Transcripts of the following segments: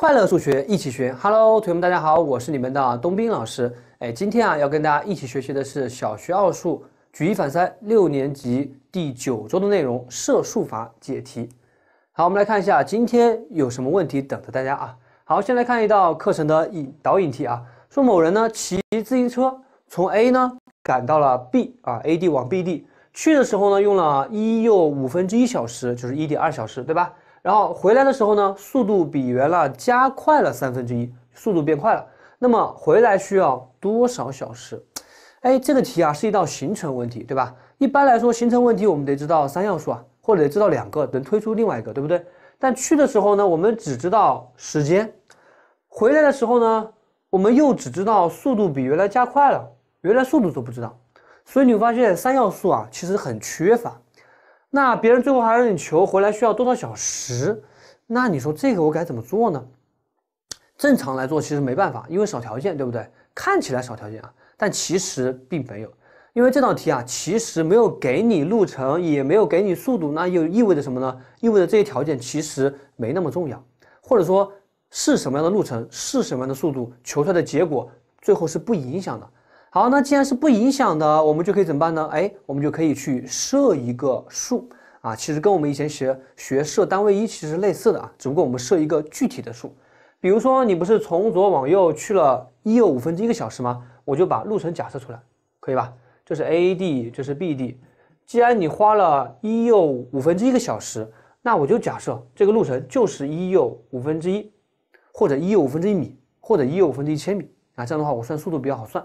快乐数学一起学，Hello，同学们，大家好，我是你们的东兵老师。哎，今天啊，要跟大家一起学习的是小学奥数举一反三六年级第九周的内容，设数法解题。好，我们来看一下今天有什么问题等着大家啊。好，先来看一道课程的引导引题啊，说某人呢骑自行车从 A 呢赶到了 B 啊，A 地往 B 地去的时候呢，用了一又五分之一小时，就是一点二小时，对吧？然后回来的时候呢，速度比原来加快了三分之一，速度变快了。那么回来需要多少小时？哎，这个题啊是一道行程问题，对吧？一般来说，行程问题我们得知道三要素啊，或者得知道两个，能推出另外一个，对不对？但去的时候呢，我们只知道时间；回来的时候呢，我们又只知道速度比原来加快了，原来速度都不知道。所以你会发现三要素啊，其实很缺乏。那别人最后还让你求回来需要多少小时？那你说这个我该怎么做呢？正常来做其实没办法，因为少条件，对不对？看起来少条件啊，但其实并没有，因为这道题啊，其实没有给你路程，也没有给你速度，那又意味着什么呢？意味着这些条件其实没那么重要，或者说是什么样的路程，是什么样的速度，求出来的结果最后是不影响的。好，那既然是不影响的，我们就可以怎么办呢？哎，我们就可以去设一个数啊，其实跟我们以前学学设单位一其实类似的啊，只不过我们设一个具体的数。比如说你不是从左往右去了一又五分之一个小时吗？我就把路程假设出来，可以吧？这是 AD，这是 BD。既然你花了一又五分之一个小时，那我就假设这个路程就是一又五分之一，或者一又五分之一米，或者一又五分之一千米啊。这样的话我算速度比较好算。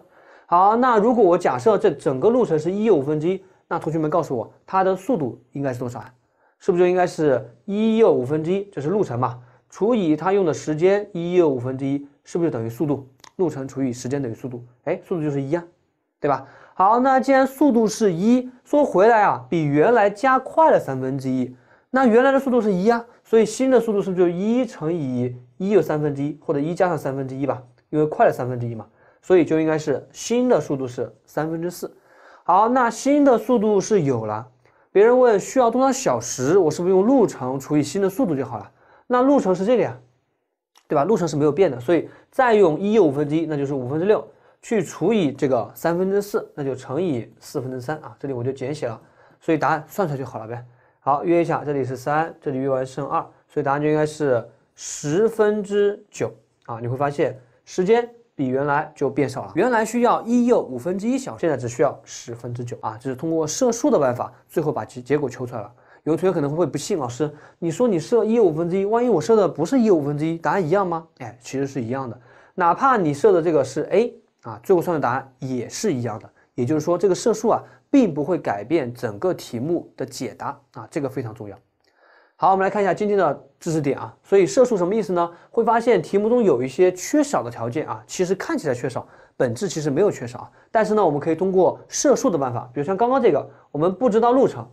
好，那如果我假设这整个路程是一又五分之一，那同学们告诉我，它的速度应该是多少啊？是不是就应该是一又五分之一？这是路程嘛，除以它用的时间一又五分之一，是不是就等于速度？路程除以时间等于速度，哎，速度就是一啊，对吧？好，那既然速度是一，说回来啊，比原来加快了三分之一，那原来的速度是一啊，所以新的速度是不是就一乘以一又三分之一，或者一加上三分之一吧？因为快了三分之一嘛。所以就应该是新的速度是三分之四，好，那新的速度是有了。别人问需要多少小时，我是不是用路程除以新的速度就好了？那路程是这个呀，对吧？路程是没有变的，所以再用一又五分之一，那就是五分之六，去除以这个三分之四，那就乘以四分之三啊。这里我就简写了，所以答案算出来就好了呗。好，约一下，这里是三，这里约完剩二，所以答案就应该是十分之九啊。你会发现时间。比原来就变少了。原来需要一又五分之一小现在只需要十分之九啊。这是通过设数的办法，最后把结结果求出来了。有同学可能会不信老师，你说你设一又五分之一，万一我设的不是一又五分之一，答案一样吗？哎，其实是一样的。哪怕你设的这个是 a 啊，最后算的答案也是一样的。也就是说，这个设数啊，并不会改变整个题目的解答啊，这个非常重要。好，我们来看一下今天的知识点啊。所以设数什么意思呢？会发现题目中有一些缺少的条件啊，其实看起来缺少，本质其实没有缺少。但是呢，我们可以通过设数的办法，比如像刚刚这个，我们不知道路程，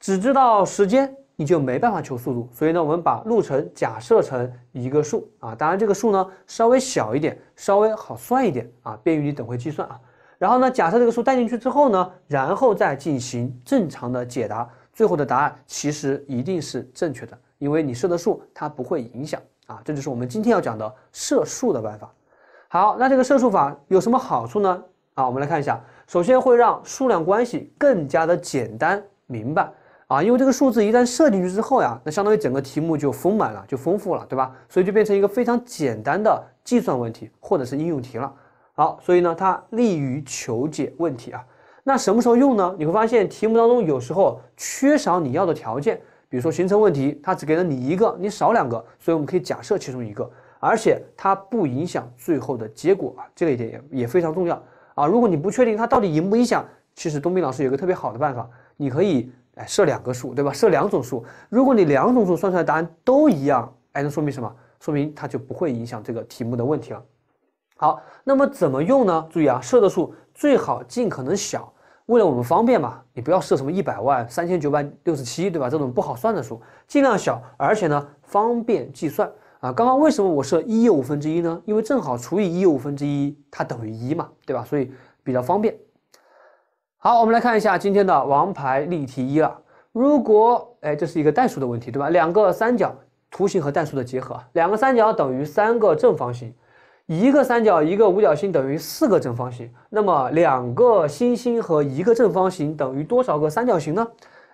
只知道时间，你就没办法求速度。所以呢，我们把路程假设成一个数啊，当然这个数呢稍微小一点，稍微好算一点啊，便于你等会计算啊。然后呢，假设这个数带进去之后呢，然后再进行正常的解答。最后的答案其实一定是正确的，因为你设的数它不会影响啊，这就是我们今天要讲的设数的办法。好，那这个设数法有什么好处呢？啊，我们来看一下，首先会让数量关系更加的简单明白啊，因为这个数字一旦设进去之后呀，那相当于整个题目就丰满了，就丰富了，对吧？所以就变成一个非常简单的计算问题或者是应用题了。好，所以呢，它利于求解问题啊。那什么时候用呢？你会发现题目当中有时候缺少你要的条件，比如说行程问题，它只给了你一个，你少两个，所以我们可以假设其中一个，而且它不影响最后的结果啊，这个一点也也非常重要啊。如果你不确定它到底影不影响，其实东斌老师有一个特别好的办法，你可以哎设两个数，对吧？设两种数，如果你两种数算出来答案都一样，哎，那说明什么？说明它就不会影响这个题目的问题了。好，那么怎么用呢？注意啊，设的数最好尽可能小。为了我们方便嘛，你不要设什么一百万三千九百六十七，对吧？这种不好算的数，尽量小，而且呢，方便计算啊。刚刚为什么我设一又五分之一呢？因为正好除以一又五分之一，它等于一嘛，对吧？所以比较方便。好，我们来看一下今天的王牌例题一了。如果，哎，这是一个代数的问题，对吧？两个三角图形和代数的结合，两个三角等于三个正方形。一个三角，一个五角星等于四个正方形，那么两个星星和一个正方形等于多少个三角形呢？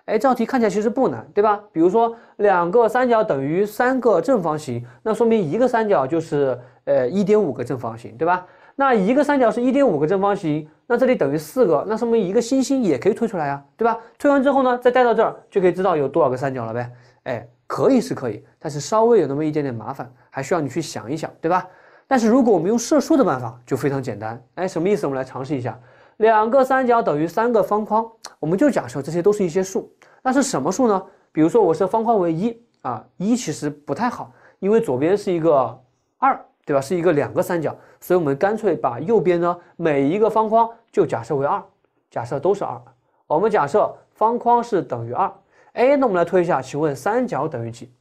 哎，这道题看起来其实不难，对吧？比如说两个三角等于三个正方形，那说明一个三角就是呃一点五个正方形，对吧？那一个三角是一点五个正方形，那这里等于四个，那说明一个星星也可以推出来呀，对吧？推完之后呢，再带到这儿就可以知道有多少个三角了呗。哎，可以是可以，但是稍微有那么一点点麻烦，还需要你去想一想，对吧？但是如果我们用设数的办法，就非常简单。哎，什么意思？我们来尝试一下。两个三角等于三个方框，我们就假设这些都是一些数。那是什么数呢？比如说，我设方框为一啊，一其实不太好，因为左边是一个二，对吧？是一个两个三角，所以我们干脆把右边呢每一个方框就假设为二，假设都是二。我们假设方框是等于二。哎，那我们来推一下，请问三角等于几？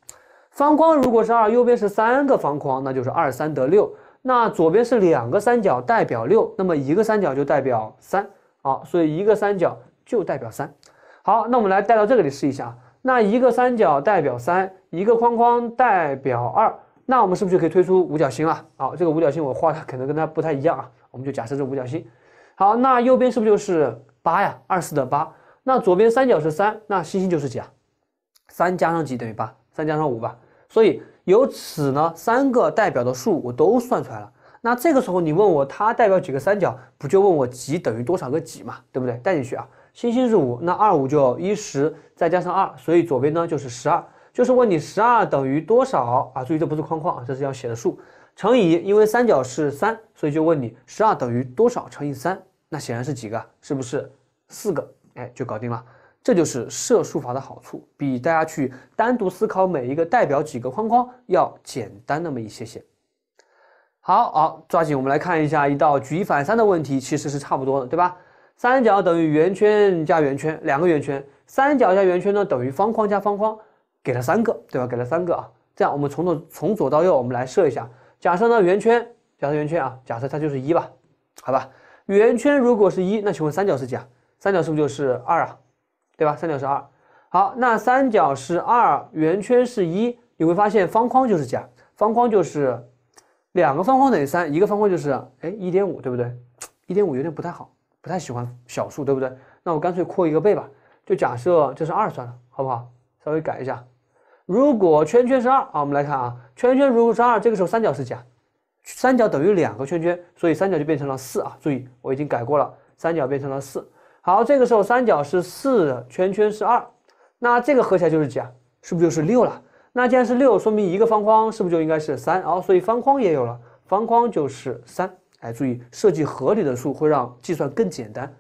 方框如果是二，右边是三个方框，那就是二三得六。那左边是两个三角代表六，那么一个三角就代表三。好，所以一个三角就代表三。好，那我们来带到这个里试一下。那一个三角代表三，一个框框代表二，那我们是不是就可以推出五角星了？好，这个五角星我画的可能跟它不太一样啊。我们就假设是五角星。好，那右边是不是就是八呀？二四得八。那左边三角是三，那星星就是几啊？三加上几等于八？三加上五吧。所以由此呢，三个代表的数我都算出来了。那这个时候你问我它代表几个三角，不就问我几等于多少个几嘛，对不对？代进去啊，星星是五，那二五就一十，再加上二，所以左边呢就是十二，就是问你十二等于多少啊？注意这不是框框啊，这是要写的数乘以，因为三角是三，所以就问你十二等于多少乘以三？那显然是几个？是不是四个？哎，就搞定了。这就是设数法的好处，比大家去单独思考每一个代表几个框框要简单那么一些些。好好抓紧，我们来看一下一道举一反三的问题，其实是差不多的，对吧？三角等于圆圈加圆圈，两个圆圈，三角加圆圈呢等于方框加方框，给了三个，对吧？给了三个啊。这样我们从左从左到右，我们来设一下，假设呢圆圈，假设圆圈啊，假设它就是一吧，好吧？圆圈如果是一，那请问三角是几啊？三角是不是就是二啊？对吧？三角是二，好，那三角是二，圆圈是一，你会发现方框就是假，方框就是两个方框等于三，一个方框就是哎一点五，对不对？一点五有点不太好，不太喜欢小数，对不对？那我干脆扩一个倍吧，就假设这是二算了，好不好？稍微改一下，如果圈圈是二啊，我们来看啊，圈圈如果是二，这个时候三角是假，三角等于两个圈圈，所以三角就变成了四啊。注意，我已经改过了，三角变成了四。好，这个时候三角是四，圈圈是二，那这个合起来就是几啊？是不是就是六了？那既然是六，说明一个方框是不是就应该是三哦，所以方框也有了，方框就是三。哎，注意设计合理的数会让计算更简单。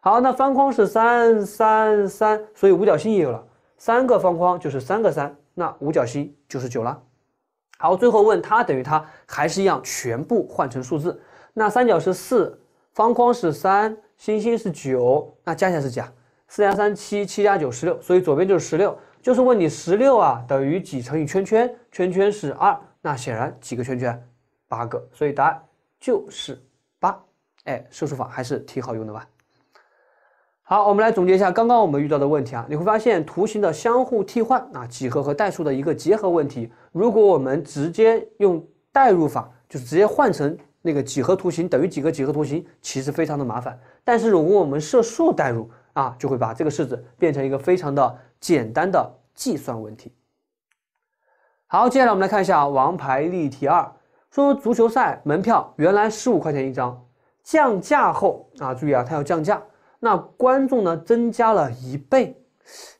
好，那方框是三三三，所以五角星也有了，三个方框就是三个三，那五角星就是九了。好，最后问它等于它还是一样全部换成数字？那三角是四方框是三。星星是九，那加起来是几啊？四加三七，七加九十六，所以左边就是十六，就是问你十六啊等于几乘以圈圈？圈圈是二，那显然几个圈圈？八个，所以答案就是八。哎，设数法还是挺好用的吧？好，我们来总结一下刚刚我们遇到的问题啊，你会发现图形的相互替换啊，几何和代数的一个结合问题。如果我们直接用代入法，就是直接换成。那个几何图形等于几个几何图形，其实非常的麻烦。但是如果我们设数代入啊，就会把这个式子变成一个非常的简单的计算问题。好，接下来我们来看一下王牌例题二，说足球赛门票原来十五块钱一张，降价后啊，注意啊，它要降价。那观众呢增加了一倍，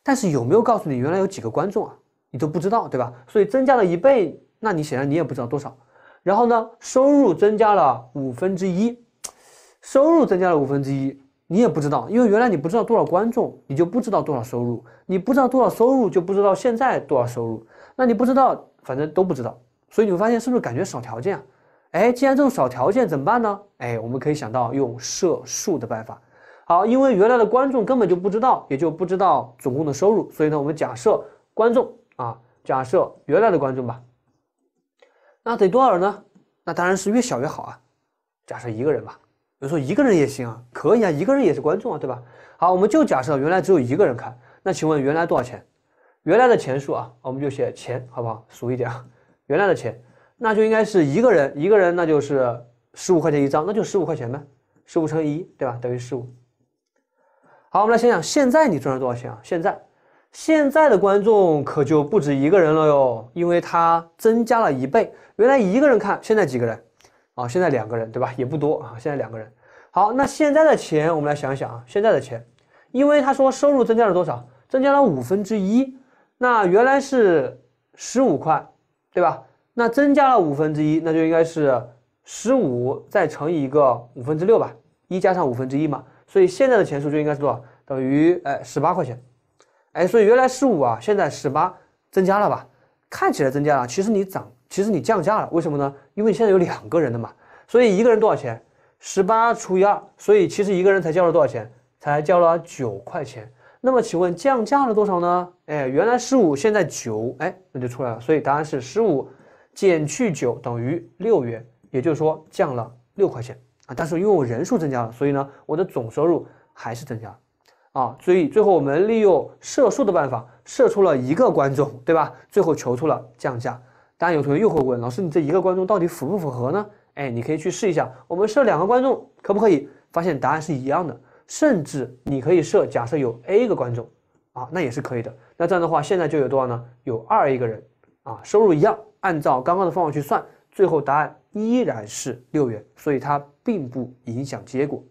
但是有没有告诉你原来有几个观众啊？你都不知道，对吧？所以增加了一倍，那你显然你也不知道多少。然后呢，收入增加了五分之一，收入增加了五分之一，你也不知道，因为原来你不知道多少观众，你就不知道多少收入，你不知道多少收入就不知道现在多少收入，那你不知道，反正都不知道。所以你会发现，是不是感觉少条件啊？哎，既然这种少条件怎么办呢？哎，我们可以想到用设数的办法。好，因为原来的观众根本就不知道，也就不知道总共的收入，所以呢，我们假设观众啊，假设原来的观众吧。那得多少呢？那当然是越小越好啊。假设一个人吧，比如说一个人也行啊，可以啊，一个人也是观众啊，对吧？好，我们就假设原来只有一个人看。那请问原来多少钱？原来的钱数啊，我们就写钱，好不好？数一点啊，原来的钱，那就应该是一个人，一个人那就是十五块钱一张，那就十五块钱呗，十五乘一，对吧？等于十五。好，我们来想想现在你赚了多少钱啊？现在。现在的观众可就不止一个人了哟，因为它增加了一倍，原来一个人看，现在几个人？啊，现在两个人，对吧？也不多啊，现在两个人。好，那现在的钱我们来想一想啊，现在的钱，因为他说收入增加了多少？增加了五分之一，那原来是十五块，对吧？那增加了五分之一，那就应该是十五再乘以一个五分之六吧，一加上五分之一嘛。所以现在的钱数就应该是多少？等于哎，十八块钱。哎，所以原来十五啊，现在十八，增加了吧？看起来增加了，其实你涨，其实你降价了，为什么呢？因为现在有两个人了嘛，所以一个人多少钱？十八除以二，所以其实一个人才交了多少钱？才交了九块钱。那么请问降价了多少呢？哎，原来十五，现在九，哎，那就出来了。所以答案是十五减去九等于六元，也就是说降了六块钱啊。但是因为我人数增加了，所以呢，我的总收入还是增加了。啊，所以最后我们利用设数的办法设出了一个观众，对吧？最后求出了降价。当然，有同学又会问，老师，你这一个观众到底符不符合呢？哎，你可以去试一下，我们设两个观众可不可以？发现答案是一样的。甚至你可以设，假设有 a 个观众，啊，那也是可以的。那这样的话，现在就有多少呢？有二一个人，啊，收入一样，按照刚刚的方法去算，最后答案依然是六元，所以它并不影响结果。